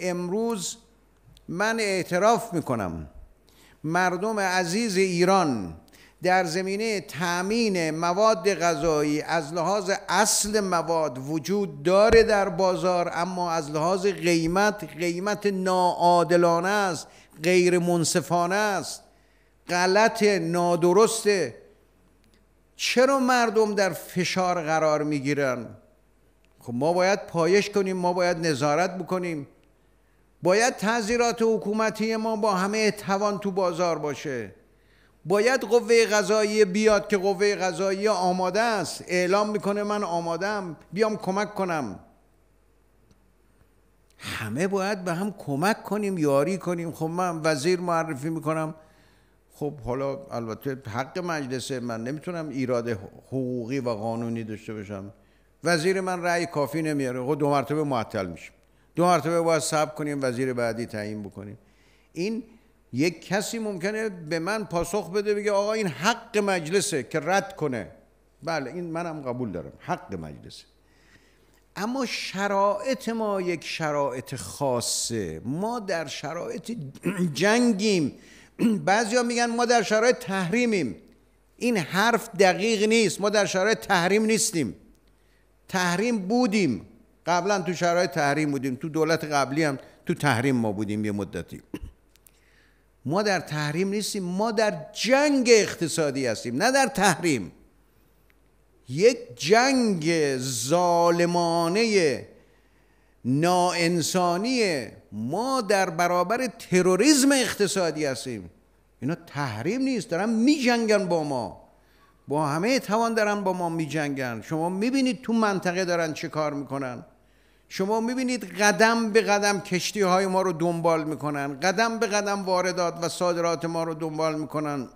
امروز من اعتراف میکنم مردم عزیز ایران در زمینه تامین مواد غذایی از لحاظ اصل مواد وجود داره در بازار اما از لحاظ قیمت قیمت ناعادلانه است غیر منصفانه است غلط نادرسته چرا مردم در فشار قرار میگیرن خب ما باید پایش کنیم ما باید نظارت بکنیم باید تذیرات حکومتی ما با همه توان تو بازار باشه باید قوه قضایی بیاد که قوه قضایی آماده است اعلام میکنه من آمادم بیام کمک کنم همه باید به هم کمک کنیم یاری کنیم خب من وزیر معرفی میکنم خب حالا البته حق مجلسه من نمیتونم ایراد حقوقی و قانونی داشته باشم وزیر من رأی کافی نمیاره خب دو مرتبه معطل میشم دو مرتبه باید صبر کنیم وزیر بعدی تعیین بکنیم این یک کسی ممکنه به من پاسخ بده بگه آقا این حق مجلسه که رد کنه بله این منم قبول دارم حق مجلسه اما شرایط ما یک شرایط خاصه ما در شرایط جنگیم بعضیا میگن ما در شرایط تحریمیم این حرف دقیق نیست ما در شرایط تحریم نیستیم تحریم بودیم قبلا تو شرایط تحریم بودیم تو دولت قبلی هم تو تحریم ما بودیم یه مدتی ما در تحریم نیستیم ما در جنگ اقتصادی هستیم نه در تحریم یک جنگ ظالمانه ناانسانی ما در برابر تروریسم اقتصادی هستیم اینا تحریم نیست دارن می جنگن با ما با همه توان دارن با ما می جنگن شما می بینید تو منطقه دارن چه کار میکنن شما میبینید قدم به قدم کشتی های ما رو دنبال میکنن قدم به قدم واردات و صادرات ما رو دنبال میکنن